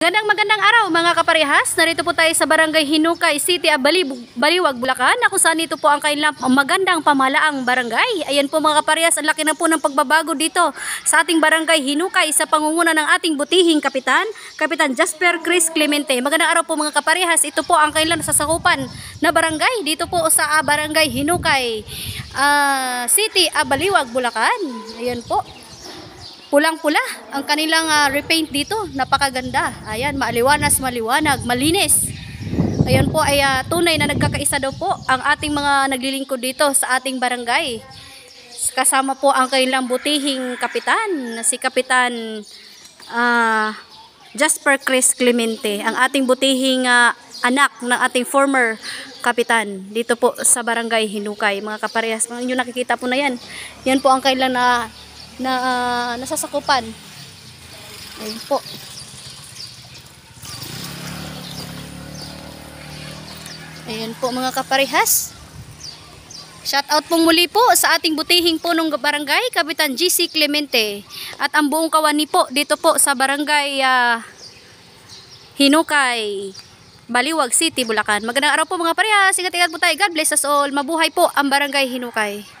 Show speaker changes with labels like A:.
A: Magandang magandang araw mga kaparehas. Narito po tayo sa Barangay Hinukay City, Abali, Baliwag, Bulacan. Ako saan ito po ang kailang magandang pamalaang barangay. Ayan po mga kaparehas, ang laki na po ng pagbabago dito sa ating Barangay Hinukay sa pangunguna ng ating butihing kapitan, Kapitan Jasper Chris Clemente. Magandang araw po mga kaparehas. Ito po ang kailang sasakupan na barangay dito po sa Barangay Hinukay uh, City, Abaliwag, Bulacan. Ayan po pulang-pula ang kanilang uh, repaint dito. Napakaganda. Ayan, maaliwanas, maliwanag, malinis. Ayan po ay uh, tunay na nagkakaisa daw po ang ating mga naglilingkod dito sa ating barangay. Kasama po ang kanilang butihing kapitan na si Kapitan uh, Jasper Chris Clemente, ang ating butihing uh, anak ng ating former kapitan dito po sa barangay Hinukay. Mga kaparehas, yung nakikita po na yan. Yan po ang kanilang na na uh, nasasakupan. Ayun po. Ayan po mga kaparehas. Shout out po muli po sa ating butihing po punong barangay, Kapitan GC Clemente. At ang buong kawani po dito po sa barangay uh, Hinukay, Baliwag City, Bulacan. Magandang araw po mga parehas. Ingat-ingat po tayo. God bless us all. Mabuhay po ang barangay Hinukay.